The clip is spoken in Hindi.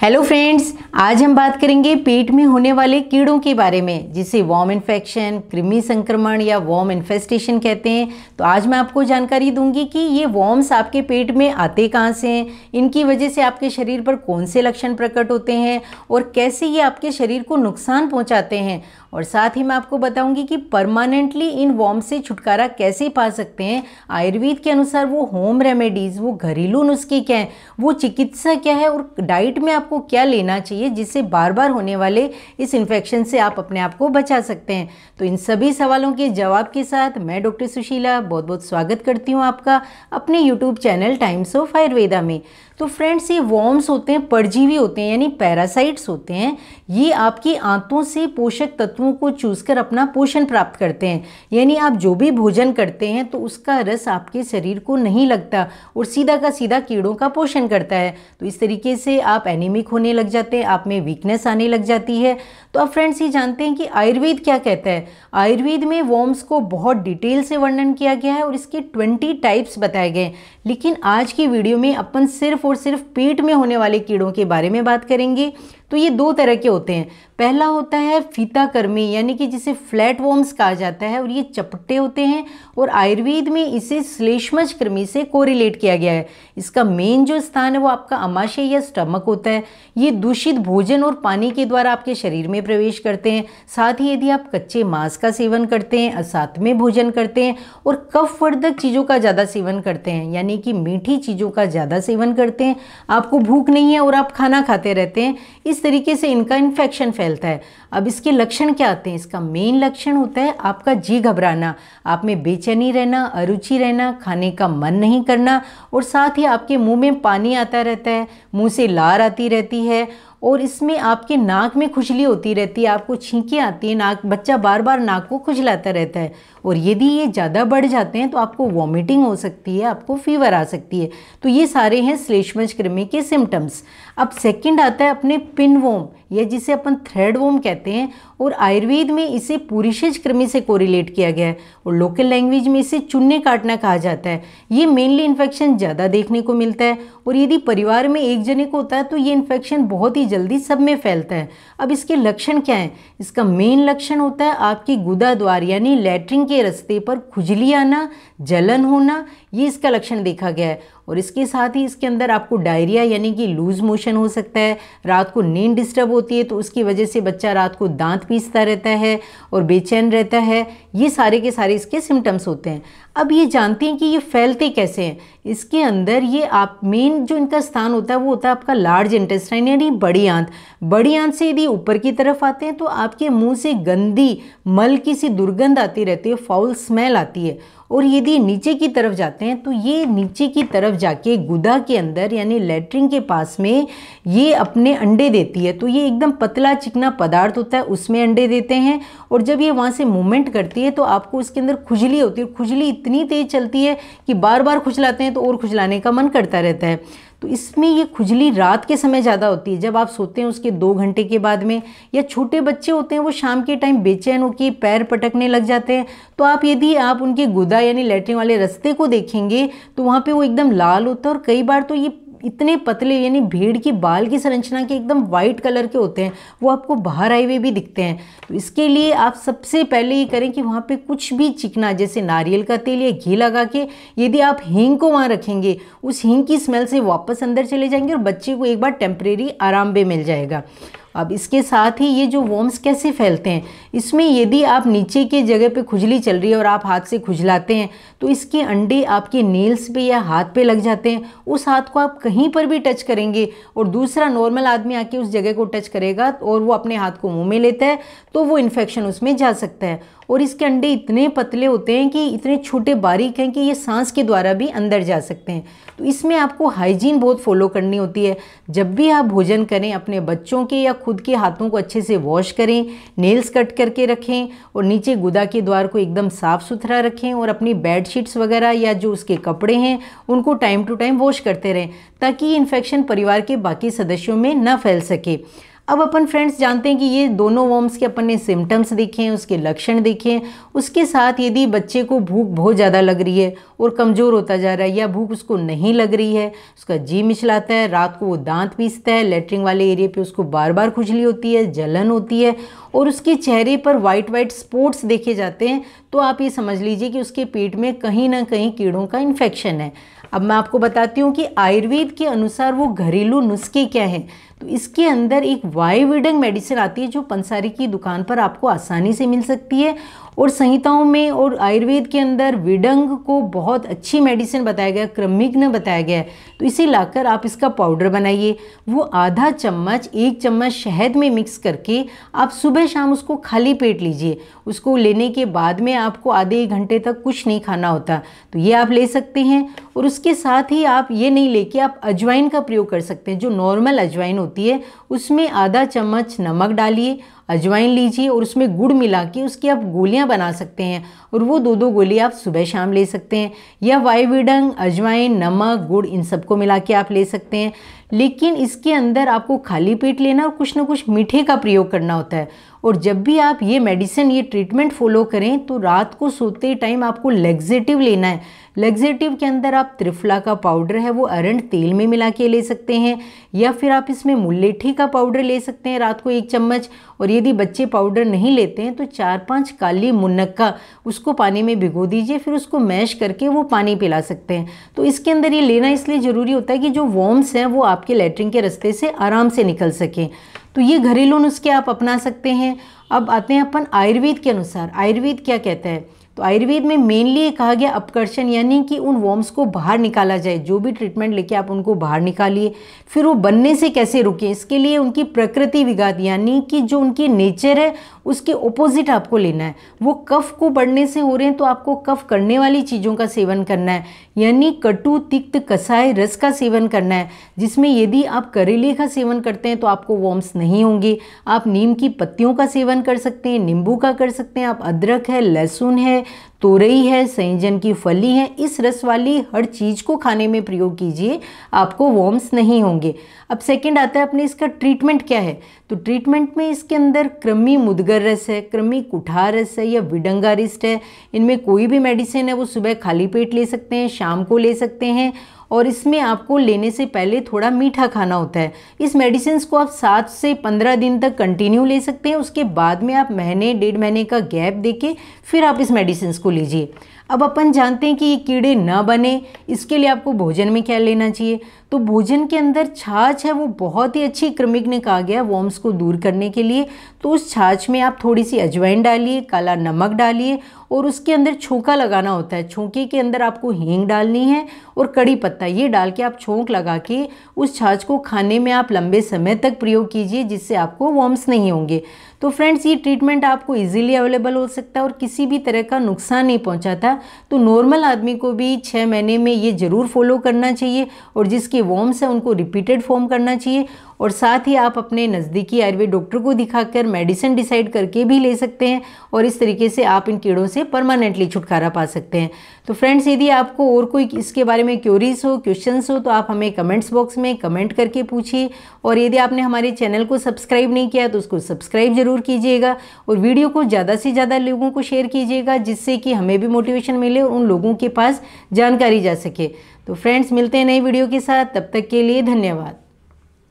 हेलो फ्रेंड्स आज हम बात करेंगे पेट में होने वाले कीड़ों के बारे में जिसे वॉम इन्फेक्शन कृमि संक्रमण या वॉम इन्फेस्टेशन कहते हैं तो आज मैं आपको जानकारी दूंगी कि ये वॉम्स आपके पेट में आते कहाँ से हैं इनकी वजह से आपके शरीर पर कौन से लक्षण प्रकट होते हैं और कैसे ये आपके शरीर को नुकसान पहुँचाते हैं और साथ ही मैं आपको बताऊंगी कि परमानेंटली इन वॉम्स से छुटकारा कैसे पा सकते हैं आयुर्वेद के अनुसार वो होम रेमेडीज़ वो घरेलू नुस्खे क्या हैं वो चिकित्सा क्या है और डाइट में आप आपको क्या लेना चाहिए जिससे बार बार होने वाले इस इन्फेक्शन से आप अपने आप को बचा सकते हैं तो इन सभी सवालों के जवाब के साथ मैं डॉक्टर सुशीला बहुत बहुत स्वागत करती हूँ आपका अपने YouTube channel Times of Ayurveda में तो फ्रेंड्स ये वॉर्म्स होते हैं परजीवी होते हैं यानी पैरासाइट्स होते हैं ये आपकी आंतों से पोषक तत्वों को चूस कर अपना पोषण प्राप्त करते हैं यानी आप जो भी भोजन करते हैं तो उसका रस आपके शरीर को नहीं लगता और सीधा का सीधा कीड़ों का पोषण करता है तो इस तरीके से आप एनीमिक होने लग जाते हैं आप में वीकनेस आने लग जाती है तो अब फ्रेंड्स ये जानते हैं कि आयुर्वेद क्या कहता है आयुर्वेद में वॉर्म्स को बहुत डिटेल से वर्णन किया गया है और इसके ट्वेंटी टाइप्स बताए गए लेकिन आज की वीडियो में अपन सिर्फ फोर सिर्फ पेट में होने वाले कीड़ों के बारे में बात करेंगे तो ये दो तरह के होते हैं पहला होता है फीताकर्मी यानी कि जिसे फ्लैट वॉर्म्स कहा जाता है और ये चपटे होते हैं और आयुर्वेद में इसे श्लेष्मज कृमि से कोरिलेट किया गया है इसका मेन जो स्थान है वो आपका अमाशय या स्टमक होता है ये दूषित भोजन और पानी के द्वारा आपके शरीर में प्रवेश करते हैं साथ ही यदि आप कच्चे मांस का सेवन करते हैं असाथ में भोजन करते हैं और कफवर्धक चीज़ों का ज़्यादा सेवन करते हैं यानी कि मीठी चीज़ों का ज़्यादा सेवन करते हैं आपको भूख नहीं है और आप खाना खाते रहते हैं इस किस तरीके से इनका इन्फेक्शन फैलता है अब इसके लक्षण क्या आते हैं इसका मेन लक्षण होता है आपका जी घबराना आप में बेचैनी रहना अरुचि रहना खाने का मन नहीं करना और साथ ही आपके मुंह में पानी आता रहता है मुंह से लार आती रहती है और इसमें आपके नाक में खुजली होती रहती है आपको छींकें आती है नाक बच्चा बार बार नाक को खुजलाता रहता है और यदि ये ज़्यादा बढ़ जाते हैं तो आपको वॉमिटिंग हो सकती है आपको फीवर आ सकती है तो ये सारे हैं श्लेषमज कृमि के सिम्टम्स अब सेकंड आता है अपने पिन वोम या जिसे अपन थ्रेड वोम कहते हैं और आयुर्वेद में इसे पुरुषज कृमि से कोरिलेट किया गया है और लोकल लैंग्वेज में इसे चुनने काटना कहा जाता है ये मेनली इन्फेक्शन ज़्यादा देखने को मिलता है और यदि परिवार में एक जने को होता है तो ये इन्फेक्शन बहुत ही जल्दी सब में फैलता है अब इसके लक्षण क्या हैं इसका मेन लक्षण होता है आपकी गुदा द्वार यानी लेटरिन के रास्ते पर खुजली आना जलन होना ये इसका लक्षण देखा गया है और इसके साथ ही इसके अंदर आपको डायरिया यानी कि लूज मोशन हो सकता है रात को नींद डिस्टर्ब होती है तो उसकी वजह से बच्चा रात को दांत पीसता रहता है और बेचैन रहता है ये सारे के सारे इसके सिम्टम्स होते हैं अब ये जानते हैं कि ये फैलते कैसे हैं इसके अंदर ये आप मेन जो इनका स्थान होता है वो होता है आपका लार्ज इंटेस्टाइन यानी बड़ी आंत बड़ी आंत से यदि ऊपर की तरफ आते हैं तो आपके मुंह से गंदी मल की सी दुर्गंध आती रहती है फाउल स्मेल आती है और यदि नीचे की तरफ जाते हैं हैं तो ये नीचे की तरफ जाके गुदा के अंदर यानी लेटरिन के पास में ये अपने अंडे देती है तो ये एकदम पतला चिकना पदार्थ होता है उसमें अंडे देते हैं और जब ये वहाँ से मूवमेंट करती है तो आपको उसके अंदर खुजली होती है खुजली इतनी तेज़ चलती है कि बार बार खुजलाते हैं तो और खुजलाने का मन करता रहता है तो इसमें ये खुजली रात के समय ज़्यादा होती है जब आप सोते हैं उसके दो घंटे के बाद में या छोटे बच्चे होते हैं वो शाम के टाइम बेचैन होकर पैर पटकने लग जाते हैं तो आप यदि आप उनके गुदा यानी लेटरिन वाले रस्ते को देखेंगे तो वहाँ पर वो एकदम लाल होता है और कई बार तो ये इतने पतले यानी भेड़ की बाल की संरचना के एकदम वाइट कलर के होते हैं वो आपको बाहर आए हुए भी दिखते हैं तो इसके लिए आप सबसे पहले ये करें कि वहाँ पे कुछ भी चिकना जैसे नारियल का तेल या घी लगा के यदि आप हींग को वहाँ रखेंगे उस हींग की स्मेल से वापस अंदर चले जाएंगे और बच्चे को एक बार टेम्परेरी आराम भी मिल जाएगा अब इसके साथ ही ये जो वॉम्स कैसे फैलते हैं इसमें यदि आप नीचे के जगह पे खुजली चल रही है और आप हाथ से खुजलाते हैं तो इसके अंडे आपके नेल्स पे या हाथ पे लग जाते हैं उस हाथ को आप कहीं पर भी टच करेंगे और दूसरा नॉर्मल आदमी आके उस जगह को टच करेगा और वो अपने हाथ को मुँह में लेता है तो वो इन्फेक्शन उसमें जा सकता है और इसके अंडे इतने पतले होते हैं कि इतने छोटे बारीक हैं कि ये सांस के द्वारा भी अंदर जा सकते हैं तो इसमें आपको हाइजीन बहुत फॉलो करनी होती है जब भी आप भोजन करें अपने बच्चों के या खुद के हाथों को अच्छे से वॉश करें नेल्स कट करके रखें और नीचे गुदा के द्वार को एकदम साफ़ सुथरा रखें और अपनी बेडशीट्स वगैरह या जो उसके कपड़े हैं उनको टाइम टू टाइम वॉश करते रहें ताकि ये इन्फेक्शन परिवार के बाकी सदस्यों में न फैल सके अब अपन फ्रेंड्स जानते हैं कि ये दोनों वॉम्स के अपन ने सिम्टम्स देखे हैं उसके लक्षण देखे हैं उसके साथ यदि बच्चे को भूख बहुत ज़्यादा लग रही है और कमज़ोर होता जा रहा है या भूख उसको नहीं लग रही है उसका जी मिचलाता है रात को वो दांत पीसता है लेटरिन वाले एरिया पे उसको बार बार खुजली होती है जलन होती है और उसके चेहरे पर वाइट वाइट स्पॉट्स देखे जाते हैं तो आप ये समझ लीजिए कि उसके पेट में कहीं ना कहीं कीड़ों का इन्फेक्शन है अब मैं आपको बताती हूँ कि आयुर्वेद के अनुसार वो घरेलू नुस्खे क्या हैं तो इसके अंदर एक वायुविडंग मेडिसिन आती है जो पंसारी की दुकान पर आपको आसानी से मिल सकती है और संहिताओं में और आयुर्वेद के अंदर विडंग को बहुत अच्छी मेडिसिन बताया गया क्रमिग्न बताया गया है तो इसे लाकर आप इसका पाउडर बनाइए वो आधा चम्मच एक चम्मच शहद में मिक्स करके आप सुबह शाम उसको खाली पेट लीजिए उसको लेने के बाद में आपको आधे एक घंटे तक कुछ नहीं खाना होता तो ये आप ले सकते हैं और उसके साथ ही आप ये नहीं लेके आप अजवाइन का प्रयोग कर सकते हैं जो नॉर्मल अजवाइन होती है उसमें आधा चम्मच नमक डालिए अजवाइन लीजिए और उसमें गुड़ मिला के उसकी आप गोलियाँ बना सकते हैं और वो दो दो गोली आप सुबह शाम ले सकते हैं या वायुविडंग अजवाइन नमक गुड़ इन सबको मिला के आप ले सकते हैं लेकिन इसके अंदर आपको खाली पेट लेना और कुछ ना कुछ मीठे का प्रयोग करना होता है और जब भी आप ये मेडिसिन ये ट्रीटमेंट फॉलो करें तो रात को सोते टाइम आपको लेग्जेटिव लेना है लेग्जेटिव के अंदर आप त्रिफला का पाउडर है वो अरंड तेल में मिला के ले सकते हैं या फिर आप इसमें मुलेठी का पाउडर ले सकते हैं रात को एक चम्मच और यदि बच्चे पाउडर नहीं लेते हैं तो चार पांच काली मुनक्का उसको पानी में भिगो दीजिए फिर उसको मैश करके वो पानी पिला सकते हैं तो इसके अंदर ये लेना इसलिए ज़रूरी होता है कि जो वॉम्स हैं वो आप आपके लेटरिन के रास्ते से आराम से निकल सकें तो ये घरेलू नुस्खे आप अपना सकते हैं अब आते हैं अपन आयुर्वेद के अनुसार आयुर्वेद क्या कहता है तो आयुर्वेद में मेनली ये कहा गया अपकर्षण यानी कि उन वॉर्म्स को बाहर निकाला जाए जो भी ट्रीटमेंट लेके आप उनको बाहर निकालिए फिर वो बनने से कैसे रुके इसके लिए उनकी प्रकृति विघात यानी कि जो उनकी नेचर है उसके ओपोजिट आपको लेना है वो कफ को बढ़ने से हो रहे हैं तो आपको कफ करने वाली चीज़ों का सेवन करना है यानी कटु तिक्त कसाय रस का सेवन करना है जिसमें यदि आप करेले का सेवन करते हैं तो आपको वॉर्म्स नहीं होंगे आप नीम की पत्तियों का सेवन कर सकते हैं नींबू का कर सकते हैं आप अदरक है लहसुन है तोरई है संयजन की फली है इस रस वाली हर चीज़ को खाने में प्रयोग कीजिए आपको वॉर्म्स नहीं होंगे अब सेकंड आता है अपने इसका ट्रीटमेंट क्या है तो ट्रीटमेंट में इसके अंदर क्रमी मुदगर रस है क्रमी कुठार रस है या विडंगारिस्ट है इनमें कोई भी मेडिसिन है वो सुबह खाली पेट ले सकते हैं शाम को ले सकते हैं और इसमें आपको लेने से पहले थोड़ा मीठा खाना होता है इस मेडिसिन को आप सात से पंद्रह दिन तक कंटिन्यू ले सकते हैं उसके बाद में आप महीने डेढ़ महीने का गैप देके फिर आप इस मेडिसिन को लीजिए अब अपन जानते हैं कि ये कीड़े ना बने इसके लिए आपको भोजन में क्या लेना चाहिए तो भोजन के अंदर छाछ है वो बहुत ही अच्छी क्रमिक ने कहा गया वॉम्स को दूर करने के लिए तो उस छाछ में आप थोड़ी सी अजवाइन डालिए काला नमक डालिए और उसके अंदर छोंका लगाना होता है छोंके के अंदर आपको हींग डालनी है और कड़ी पत्ता ये डाल के आप छोंक लगा के उस छाछ को खाने में आप लंबे समय तक प्रयोग कीजिए जिससे आपको वॉम्स नहीं होंगे तो फ्रेंड्स ये ट्रीटमेंट आपको इजीली अवेलेबल हो सकता है और किसी भी तरह का नुकसान नहीं पहुंचाता तो नॉर्मल आदमी को भी छः महीने में ये ज़रूर फॉलो करना चाहिए और जिसके वॉम्स हैं उनको रिपीटेड फॉर्म करना चाहिए और साथ ही आप अपने नज़दीकी आयुर्वेद डॉक्टर को दिखाकर मेडिसिन डिसाइड करके भी ले सकते हैं और इस तरीके से आप इन कीड़ों से से परमानेंटली छुटकारा पा सकते हैं तो फ्रेंड्स यदि आपको और कोई इसके बारे में क्यूरीज हो क्वेश्चन हो तो आप हमें कमेंट्स बॉक्स में कमेंट करके पूछिए और यदि आपने हमारे चैनल को सब्सक्राइब नहीं किया तो उसको सब्सक्राइब ज़रूर कीजिएगा और वीडियो को ज़्यादा से ज़्यादा लोगों को शेयर कीजिएगा जिससे कि हमें भी मोटिवेशन मिले और उन लोगों के पास जानकारी जा सके तो फ्रेंड्स मिलते हैं नई वीडियो के साथ तब तक के लिए धन्यवाद